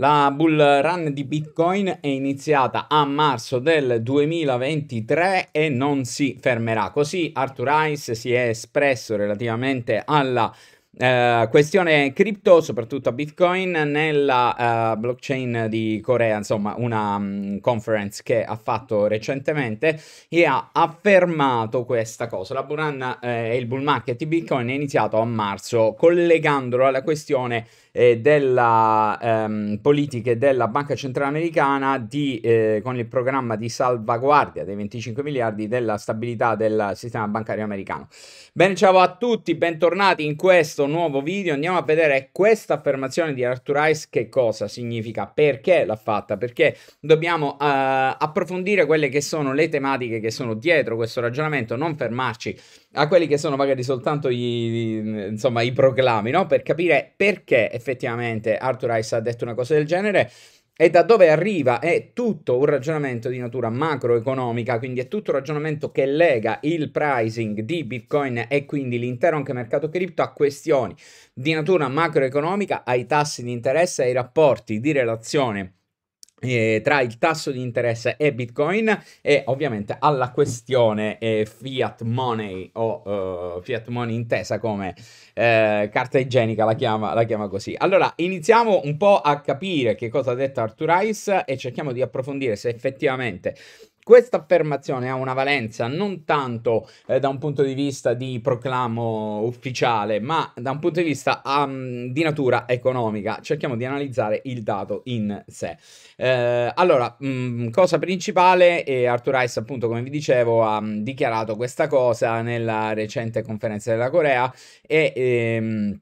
La bull run di Bitcoin è iniziata a marzo del 2023 e non si fermerà. Così Arthur Rice si è espresso relativamente alla Uh, questione cripto, soprattutto a Bitcoin, nella uh, blockchain di Corea, insomma, una um, conference che ha fatto recentemente e ha affermato questa cosa. La bull run eh, e eh, il bull market di Bitcoin è iniziato a marzo, collegandolo alla questione eh, della, ehm, politiche della Banca Centrale Americana di, eh, con il programma di salvaguardia dei 25 miliardi della stabilità del sistema bancario americano. Bene, ciao a tutti, bentornati in questo nuovo video. Andiamo a vedere questa affermazione di Arthur Rice che cosa significa, perché l'ha fatta, perché dobbiamo eh, approfondire quelle che sono le tematiche che sono dietro questo ragionamento, non fermarci a quelli che sono magari soltanto gli, insomma, i proclami, no? per capire perché effettivamente Arthur Rice ha detto una cosa del genere e da dove arriva è tutto un ragionamento di natura macroeconomica, quindi è tutto un ragionamento che lega il pricing di Bitcoin e quindi l'intero anche mercato cripto a questioni di natura macroeconomica, ai tassi di interesse e ai rapporti di relazione eh, tra il tasso di interesse e Bitcoin e ovviamente alla questione eh, fiat money o uh, fiat money intesa come eh, carta igienica, la chiama, la chiama, così. Allora iniziamo un po' a capire che cosa ha detto Arthur Rice e cerchiamo di approfondire se effettivamente questa affermazione ha una valenza non tanto eh, da un punto di vista di proclamo ufficiale, ma da un punto di vista um, di natura economica. Cerchiamo di analizzare il dato in sé. Eh, allora, mh, mm, cosa principale, e Arthur Rice, appunto, come vi dicevo, ha mh, mm, dichiarato questa cosa nella recente conferenza della Corea e. Ehm,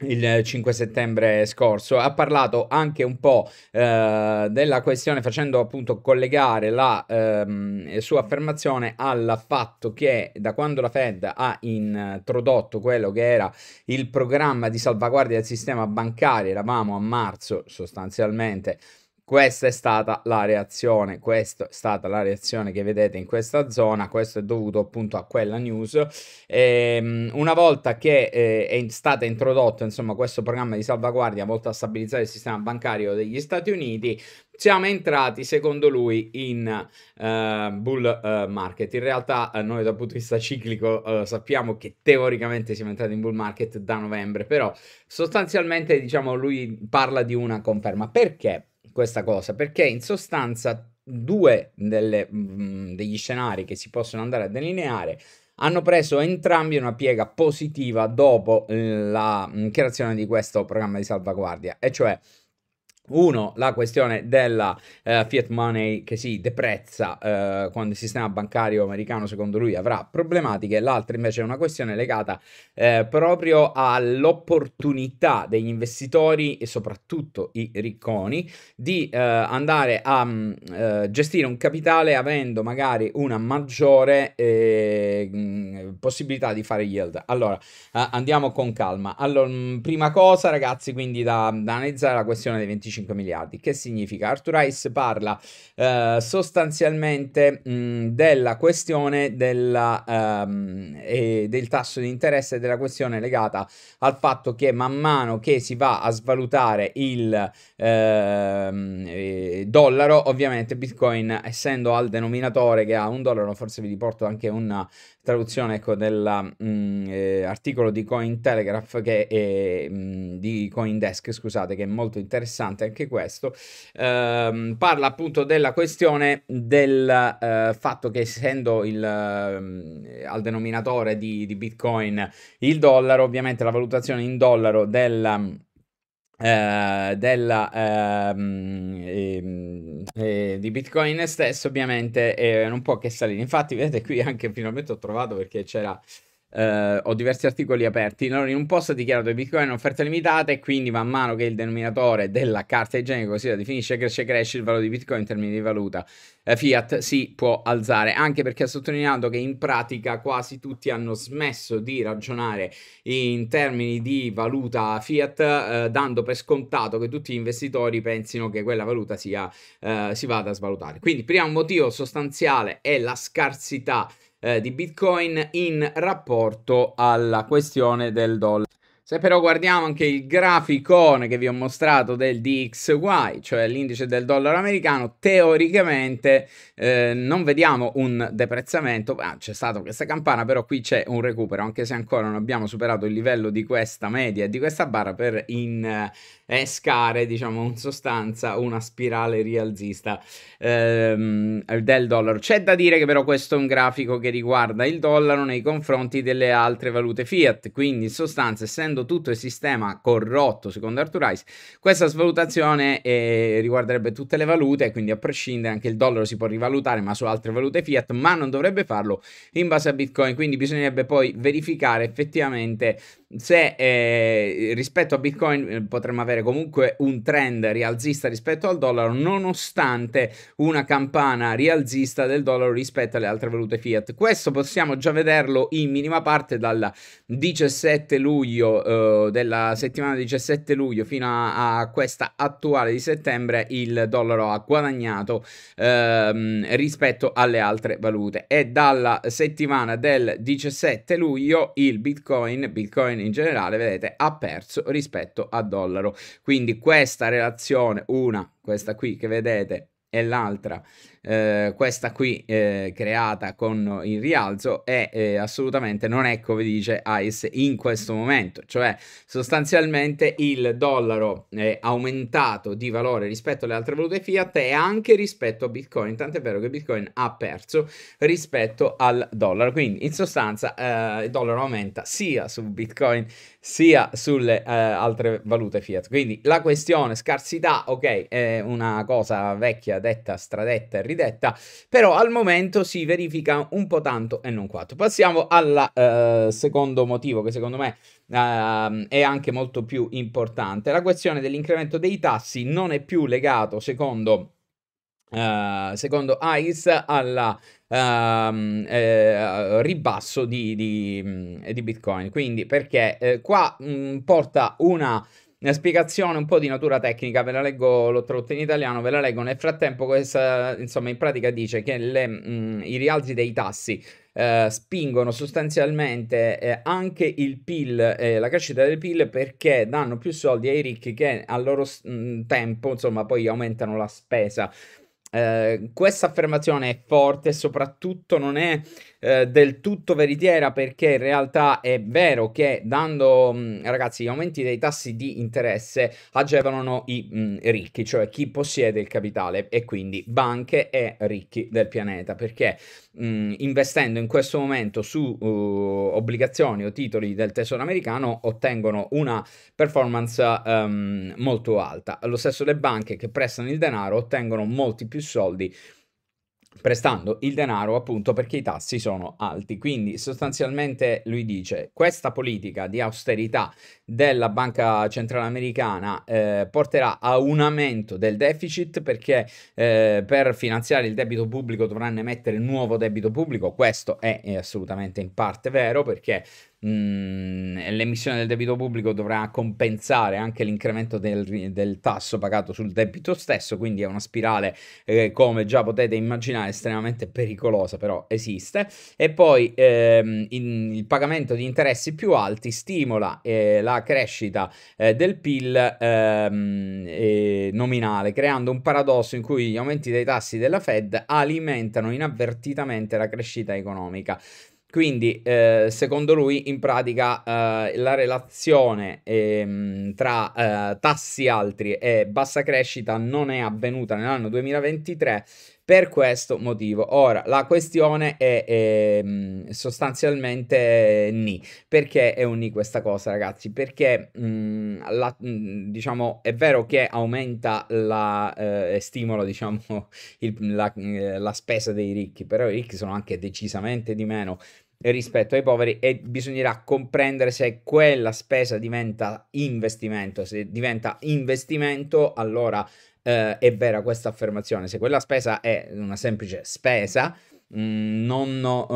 il 5 settembre scorso ha parlato anche un po' eh, della questione facendo appunto collegare la ehm, sua affermazione al fatto che da quando la Fed ha introdotto quello che era il programma di salvaguardia del sistema bancario eravamo a marzo sostanzialmente questa è stata la reazione, questa è stata la reazione che vedete in questa zona, questo è dovuto appunto a quella news. Ehm, una volta che eh, è stato introdotto insomma, questo programma di salvaguardia volto a stabilizzare il sistema bancario degli Stati Uniti, siamo entrati secondo lui in uh, bull uh, market. In realtà eh, noi dal punto di vista ciclico sappiamo che teoricamente siamo entrati in bull market da novembre, però sostanzialmente diciamo lui parla di una conferma. Perché? questa cosa, perché in sostanza due delle, mh, mm, degli scenari che si possono andare a delineare hanno preso entrambi una piega positiva dopo eh, la mm, creazione di questo programma di salvaguardia, e cioè uno, la questione della eh, fiat money che si deprezza eh, quando il sistema bancario americano, secondo lui, avrà problematiche. L'altra invece è una questione legata eh, proprio all'opportunità degli investitori e soprattutto i ricconi di eh, andare a mh, mm, eh, gestire un capitale avendo magari una maggiore mh, eh, mm, possibilità di fare yield. Allora, andiamo con calma. Allora, mm, prima cosa, ragazzi, quindi da, da analizzare la questione dei 25 25 miliardi. Che significa? Arthur Rice parla eh, sostanzialmente mh, mm, della questione della, ehm, e del tasso di interesse e della questione legata al fatto che man mano che si va a svalutare il ehm, dollaro, ovviamente Bitcoin essendo al denominatore che ha un dollaro, forse vi riporto anche una traduzione ecco, dell'articolo mm, eh, di Cointelegraph che è, mh, mm, di Coindesk, scusate, che è molto interessante anche questo, ehm, parla appunto della questione del eh, fatto che essendo il, eh, al denominatore di, di, Bitcoin il dollaro, ovviamente la valutazione in dollaro della... Eh, della ehm, ehm, eh, di Bitcoin stesso ovviamente eh, non può che salire infatti vedete qui anche finalmente ho trovato perché c'era Uh, ho diversi articoli aperti. Allora, in un post ha dichiarato che Bitcoin è un'offerta limitata e quindi man mano che il denominatore della carta igienica così la definisce cresce cresce il valore di Bitcoin in termini di valuta. Uh, Fiat si può alzare, anche perché ha sottolineato che in pratica quasi tutti hanno smesso di ragionare in termini di valuta Fiat, uh, dando per scontato che tutti gli investitori pensino che quella valuta sia, si vada a svalutare. Quindi, primo motivo sostanziale è la scarsità eh, di Bitcoin in rapporto alla questione del dollaro. Se però guardiamo anche il graficone che vi ho mostrato del DXY, cioè l'indice del dollaro americano, teoricamente eh, non vediamo un deprezzamento, ah, c'è stata questa campana, però qui c'è un recupero, anche se ancora non abbiamo superato il livello di questa media e di questa barra per innescare, eh, diciamo, in sostanza una spirale rialzista ehm, del dollaro. C'è da dire che però questo è un grafico che riguarda il dollaro nei confronti delle altre valute fiat, quindi in sostanza essendo essendo tutto il sistema corrotto secondo Arthur Rice, questa svalutazione eh, riguarderebbe tutte le valute, quindi a prescindere anche il dollaro si può rivalutare, ma su altre valute fiat, ma non dovrebbe farlo in base a Bitcoin, quindi bisognerebbe poi verificare effettivamente se eh, rispetto a Bitcoin eh, potremmo avere comunque un trend rialzista rispetto al dollaro, nonostante una campana rialzista del dollaro rispetto alle altre valute fiat. Questo possiamo già vederlo in minima parte dal 17 luglio eh, della settimana 17 luglio fino a, a, questa attuale di settembre il dollaro ha guadagnato ehm, rispetto alle altre valute e dalla settimana del 17 luglio il Bitcoin, Bitcoin bitcoin in generale, vedete, ha perso rispetto a dollaro. Quindi questa relazione, una, questa qui che vedete, e l'altra, eh, questa qui eh, creata con il rialzo, è eh, assolutamente non è come dice AIS in questo momento, cioè sostanzialmente il dollaro è aumentato di valore rispetto alle altre valute fiat e anche rispetto a Bitcoin, tant'è vero che Bitcoin ha perso rispetto al dollaro, quindi in sostanza eh, il dollaro aumenta sia su Bitcoin sia sulle eh, altre valute fiat, quindi la questione scarsità, ok, è una cosa vecchia detta, stradetta e ridetta, però al momento si verifica un po' tanto e non quanto. Passiamo al eh, secondo motivo che secondo me eh, è anche molto più importante. La questione dell'incremento dei tassi non è più legato, secondo... Uh, secondo ICE alla Um, eh, ribasso di, di, mm, di, Bitcoin. Quindi perché eh, qua mh, mm, porta una una spiegazione un po' di natura tecnica, ve la leggo, l'ho tradotta in italiano, ve la leggo. Nel frattempo, questa, insomma, in pratica dice che le, mh, mm, i rialzi dei tassi eh, spingono sostanzialmente eh, anche il PIL, eh, la crescita del PIL, perché danno più soldi ai ricchi che al loro mh, mm, tempo, insomma, poi aumentano la spesa. Eh, questa affermazione è forte, soprattutto non è eh, del tutto veritiera perché in realtà è vero che dando, mm, ragazzi, gli aumenti dei tassi di interesse agevolano i mh, mm, ricchi, cioè chi possiede il capitale e quindi banche e ricchi del pianeta perché mh, mm, investendo in questo momento su uh, obbligazioni o titoli del tesoro americano ottengono una performance um, molto alta. Allo stesso le banche che prestano il denaro ottengono molti più soldi prestando il denaro appunto perché i tassi sono alti. Quindi sostanzialmente lui dice questa politica di austerità della Banca Centrale Americana eh, porterà a un aumento del deficit perché eh, per finanziare il debito pubblico dovranno emettere nuovo debito pubblico. Questo è, è assolutamente in parte vero perché mh, mm, l'emissione del debito pubblico dovrà compensare anche l'incremento del, del, tasso pagato sul debito stesso, quindi è una spirale eh, come già potete immaginare estremamente pericolosa, però esiste. E poi ehm, in, il pagamento di interessi più alti stimola eh, la crescita eh, del PIL ehm, nominale, creando un paradosso in cui gli aumenti dei tassi della Fed alimentano inavvertitamente la crescita economica. Quindi, eh, secondo lui, in pratica eh, la relazione ehm, eh, tra tassi altri e bassa crescita non è avvenuta nell'anno 2023 per questo motivo. Ora, la questione è, è ehm, sostanzialmente ni. Perché è un ni questa cosa, ragazzi? Perché, mh, mm, la, mh, mm, diciamo, è vero che aumenta la, eh, e stimola, diciamo, il, la, eh, la spesa dei ricchi, però i ricchi sono anche decisamente di meno rispetto ai poveri e bisognerà comprendere se quella spesa diventa investimento. Se diventa investimento, allora eh, è vera questa affermazione. Se quella spesa è una semplice spesa, mm, non, ho,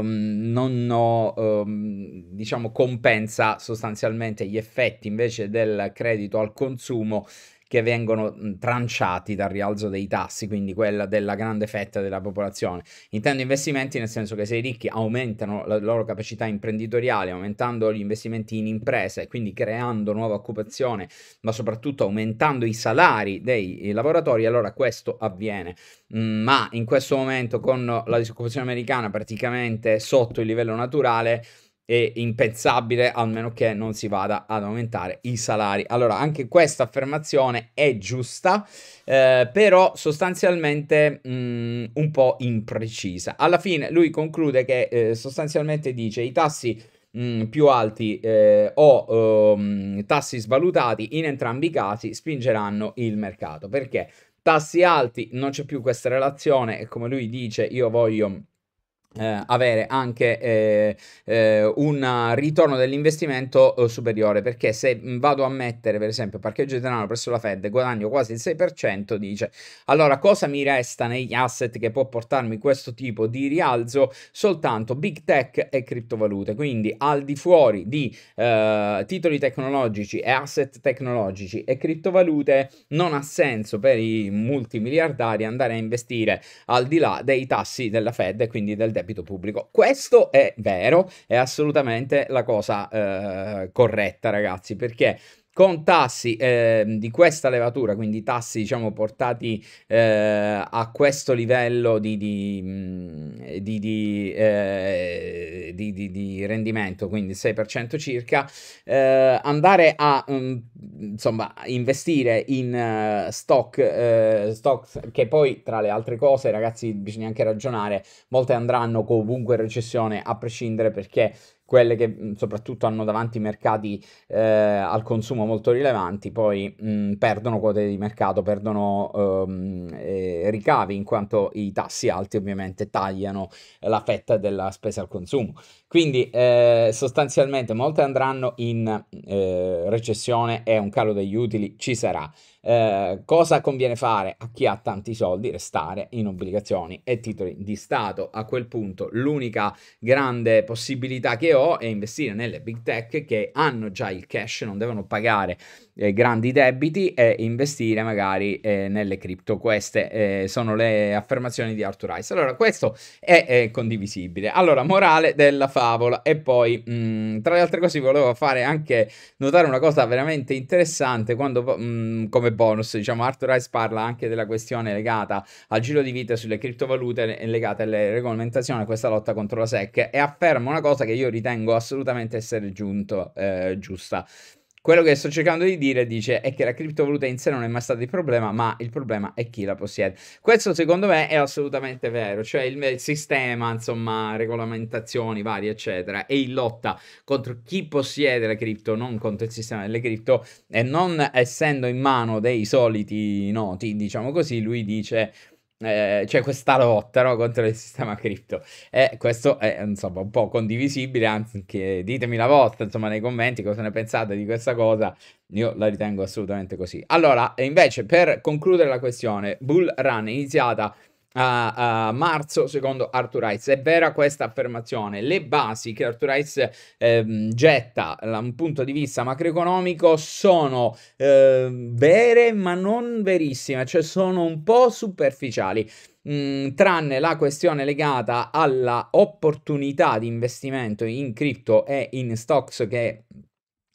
ehm, non ho, ehm, diciamo compensa sostanzialmente gli effetti invece del credito al consumo che vengono tranciati dal rialzo dei tassi, quindi quella della grande fetta della popolazione. Intendo investimenti nel senso che se i ricchi aumentano la loro capacità imprenditoriale, aumentando gli investimenti in imprese, quindi creando nuova occupazione, ma soprattutto aumentando i salari dei lavoratori, allora questo avviene. Mm, ma in questo momento con la disoccupazione americana praticamente sotto il livello naturale, e impensabile a meno che non si vada ad aumentare i salari. Allora, anche questa affermazione è giusta, eh, però sostanzialmente mh, mm, un po' imprecisa. Alla fine lui conclude che eh, sostanzialmente dice i tassi mm, più alti eh, o um, tassi svalutati in entrambi i casi spingeranno il mercato. Perché? Tassi alti, non c'è più questa relazione e come lui dice io voglio eh, avere anche eh, eh, un ritorno dell'investimento eh, superiore perché se vado a mettere per esempio parcheggio di denaro presso la Fed guadagno quasi il 6% dice allora cosa mi resta negli asset che può portarmi questo tipo di rialzo soltanto big tech e criptovalute quindi al di fuori di eh, titoli tecnologici e asset tecnologici e criptovalute non ha senso per i multimiliardari andare a investire al di là dei tassi della Fed e quindi del debito debito pubblico. Questo è vero, è assolutamente la cosa eh, corretta, ragazzi, perché con tassi eh, di questa levatura, quindi tassi diciamo portati eh, a questo livello di, di, mm, di, eh, di rendimento, quindi 6% circa, eh, andare a um, insomma, investire in uh, stock, eh, stocks che poi, tra le altre cose, ragazzi, bisogna anche ragionare, molte andranno comunque in recessione a prescindere perché quelle che mhmm, soprattutto hanno davanti mercati eh, al consumo molto rilevanti, poi mh, mhmm, perdono quote di mercato, perdono ehm, eh, ricavi, in quanto i tassi alti ovviamente tagliano la fetta della spesa al consumo. Quindi eh, sostanzialmente molte andranno in eh, recessione e un calo degli utili ci sarà. Eh, cosa conviene fare a chi ha tanti soldi? Restare in obbligazioni e titoli di Stato. A quel punto l'unica grande possibilità che IPO e investire nelle big tech che hanno già il cash, non devono pagare eh, grandi debiti e investire magari eh, nelle cripto. Queste eh, sono le affermazioni di Arthur Rice. Allora, questo è, è condivisibile. Allora, morale della favola. E poi, mh, mm, tra le altre cose, volevo fare anche notare una cosa veramente interessante quando, mh, mm, come bonus, diciamo, Arthur Rice parla anche della questione legata al giro di vita sulle criptovalute legate alle regolamentazioni a questa lotta contro la SEC e afferma una cosa che io ritengo ritengo assolutamente essere giunto, eh, giusta. Quello che sto cercando di dire dice è che la criptovaluta in sé non è mai stato il problema, ma il problema è chi la possiede. Questo secondo me è assolutamente vero, cioè il, il sistema, insomma, regolamentazioni varie, eccetera, è in lotta contro chi possiede la cripto, non contro il sistema delle cripto e non essendo in mano dei soliti noti, diciamo così, lui dice eh, c'è questa lotta no, contro il sistema cripto. E questo è insomma un po' condivisibile, anzi ditemi la vostra insomma, nei commenti cosa ne pensate di questa cosa, io la ritengo assolutamente così. Allora, invece per concludere la questione, bull run iniziata a, a, marzo, secondo Arthur Rice. È vera questa affermazione. Le basi che Arthur Rice ehm, getta da un punto di vista macroeconomico sono eh, vere ma non verissime, cioè sono un po' superficiali. Mm, tranne la questione legata alla opportunità di investimento in cripto e in stocks che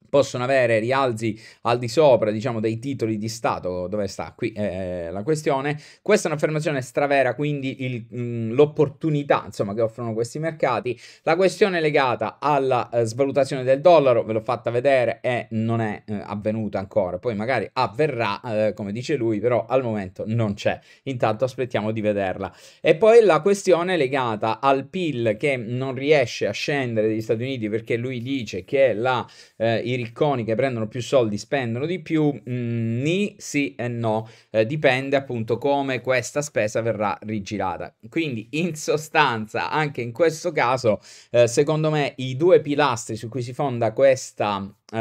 possono avere rialzi al di sopra, diciamo, dei titoli di Stato, dove sta qui eh, eh la questione. Questa è un'affermazione stravera, quindi il, mh, mm, l'opportunità, insomma, che offrono questi mercati. La questione legata alla eh, svalutazione del dollaro, ve l'ho fatta vedere, e non è eh, avvenuta ancora. Poi magari avverrà, eh, come dice lui, però al momento non c'è. Intanto aspettiamo di vederla. E poi la questione legata al PIL che non riesce a scendere degli Stati Uniti perché lui dice che la, eh, i ricconi che prendono più soldi spendono di più? Mm, ni, sì e no, eh, dipende appunto come questa spesa verrà rigirata. Quindi in sostanza, anche in questo caso, eh, secondo me i due pilastri su cui si fonda questa uh,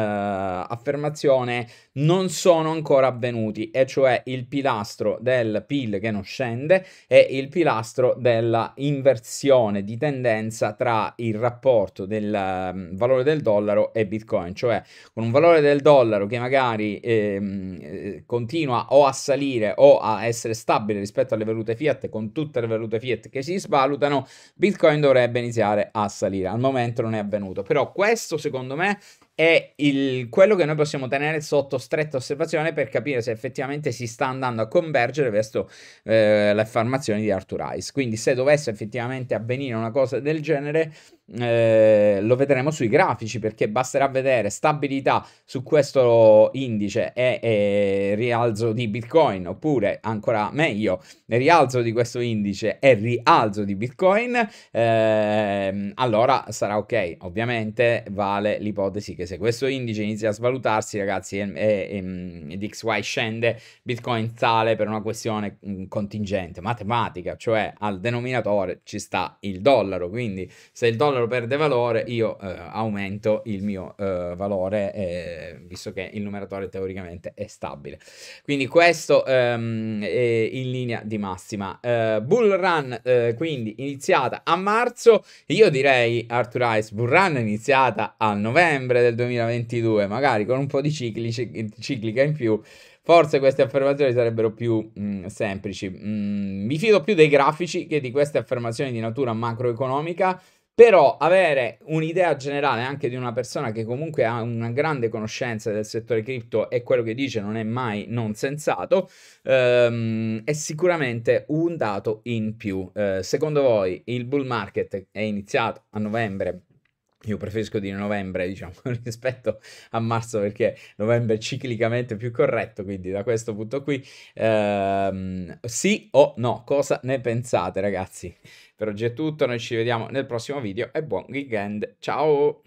affermazione non sono ancora avvenuti, e cioè il pilastro del PIL che non scende e il pilastro della inversione di tendenza tra il rapporto del um, valore del dollaro e Bitcoin, cioè con un valore del dollaro che magari ehm, eh, continua o a salire o a essere stabile rispetto alle valute fiat, con tutte le valute fiat che si svalutano, Bitcoin dovrebbe iniziare a salire. Al momento non è avvenuto, però questo secondo me è il, quello che noi possiamo tenere sotto stretta osservazione per capire se effettivamente si sta andando a convergere verso eh, l'affermazione di Arthur Ice. Quindi se dovesse effettivamente avvenire una cosa del genere, eh, lo vedremo sui grafici perché basterà vedere stabilità su questo indice e, e rialzo di Bitcoin oppure ancora meglio rialzo di questo indice e rialzo di Bitcoin eh, allora sarà ok ovviamente vale l'ipotesi che se questo indice inizia a svalutarsi ragazzi e, e, e ehm, DXY scende Bitcoin sale per una questione mm, contingente matematica cioè al denominatore ci sta il dollaro quindi se il dollaro dollaro perde valore, io eh, aumento il mio eh, valore, eh, visto che il numeratore teoricamente è stabile. Quindi questo ehm, è in linea di massima. Eh, bull run, eh, quindi iniziata a marzo, io direi Arthur Ice, bull run iniziata a novembre del 2022, magari con un po' di cicli, ciclica in più. Forse queste affermazioni sarebbero più mh, mm, semplici. Mm, mi fido più dei grafici che di queste affermazioni di natura macroeconomica. Però avere un'idea generale anche di una persona che comunque ha una grande conoscenza del settore cripto e quello che dice non è mai non sensato, ehm, è sicuramente un dato in più. Eh, secondo voi il bull market è iniziato a novembre? Io preferisco dire novembre, diciamo, rispetto a marzo perché novembre è ciclicamente più corretto, quindi da questo punto qui ehm, sì o no, cosa ne pensate ragazzi? Per oggi è tutto, noi ci vediamo nel prossimo video e buon weekend, ciao!